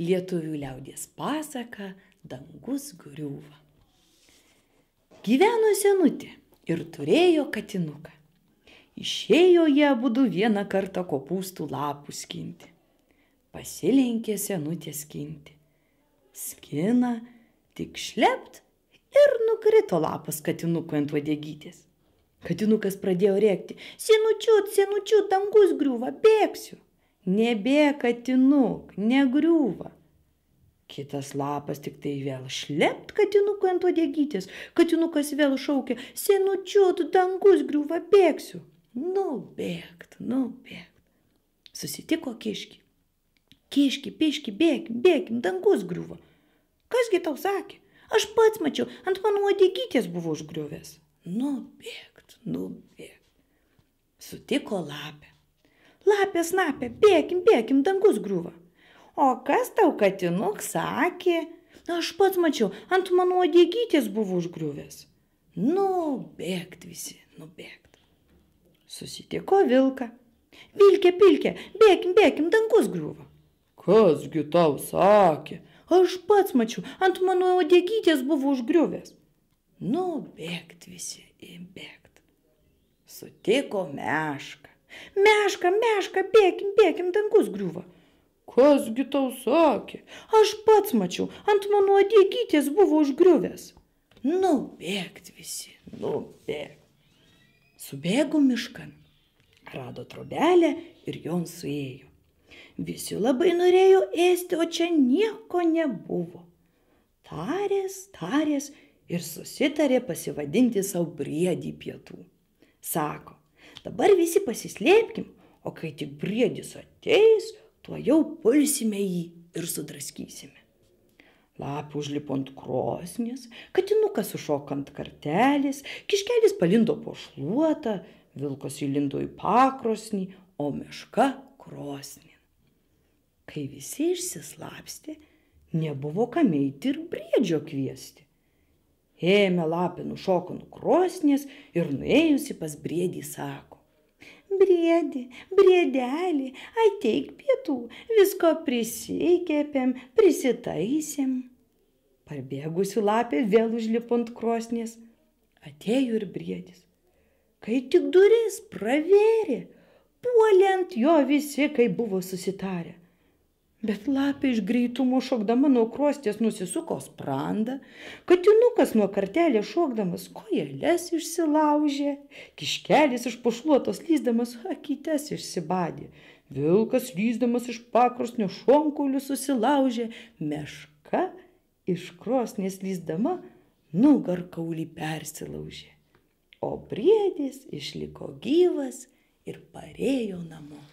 lietuvių liaudės pasaka Dangus griūva. Gyveno senutė ir turėjo katinuką. Išėjo jie būdu vieną kartą kopūstų lapų skinti. Pasilenkė senutė skinti. Skina, tik šlept ir nukrito lapas katinukui ant vadegytės. Katinukas pradėjo rėkti, senučiut, senučiut, dangus griūva, bėgsiu. Nebėk katinuk, negriūva. Kitas lapas tik tai vėl šlept katinukui ant odėgytės. Katinukas vėl šaukia, senučiu, tu dangus griūva, bėgsiu. Nubėgt, nubėgt. Susitiko kiški. Kiški, piški, bėg, bėgim, dangus griūva. Kasgi tau sakė? Aš pats mačiau, ant mano odėgytės buvo užgriuvęs. Nubėgt, nubėgt. Sutiko lapė lapė snapė, bėkim, bėkim, dangus griūva. O kas tau katinuk sakė? Aš pats mačiau, ant mano dėgytės buvo užgriuvęs. Nu, bėgt visi, nubėgt. Susitiko vilka. Vilkė, pilkė, bėkim, bėkim, dangus griūva. Kasgi tau sakė? Aš pats mačiau, ant mano dėgytės buvo užgriuvęs. Nu, bėgt visi, įbėgt. Sutiko mešką. Meška, meška, bėkim, bėkim, dangus griuva. Kasgi tau sakė? Aš pats mačiau, ant mano adėgytės buvo užgriuvęs. Nu, bėgt visi, nu, bėgt. Subėgo miškan, rado trobelę ir jon suėjo. Visi labai norėjo ėsti, o čia nieko nebuvo. Tarės, tarės ir susitarė pasivadinti savo briedį pietų. Sako, Dabar visi pasislėpkim, o kai tik briedis ateis, tuo jau pulsime jį ir sudraskysime. Lapė užlipo ant krosnės, katinukas užšoko ant kartelės, kiškelis palindo po šluotą, vilkas įlindo į pakrosnį, o meška krosnį. Kai visi išsislapstė, nebuvo kam eiti ir briedžio kviesti ėmė lapė nušoko nuo krosnies ir nuėjusi pas briedį sako. Briedi, briedelį, ateik pietų, visko prisikėpėm, prisitaisėm. Parbėgusi lapė vėl užlipo ant krosnies. Atėjo ir briedis. Kai tik duris pravėrė, puolė ant jo visi, kai buvo susitarę bet lapė iš greitumo šokdama nuo krostės nusisuko sprandą, katinukas nuo kartelės šokdamas kojeles išsilaužė, kiškelis iš pušluotos lyzdamas akytes išsibadė, vilkas lyzdamas iš pakrosnio šonkulių susilaužė, meška iš krosnės lyzdama nugarkaulį persilaužė, o briedis išliko gyvas ir parėjo namo.